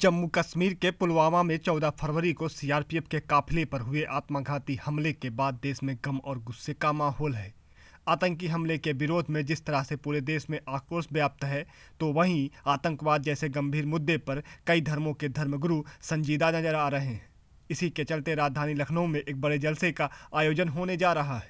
जम्मू कश्मीर के पुलवामा में 14 फरवरी को सीआरपीएफ के काफिले पर हुए आत्मघाती हमले के बाद देश में गम और गुस्से का माहौल है आतंकी हमले के विरोध में जिस तरह से पूरे देश में आक्रोश व्याप्त है तो वहीं आतंकवाद जैसे गंभीर मुद्दे पर कई धर्मों के धर्मगुरु संजीदा नजर आ रहे हैं इसी के चलते राजधानी लखनऊ में एक बड़े जलसे का आयोजन होने जा रहा है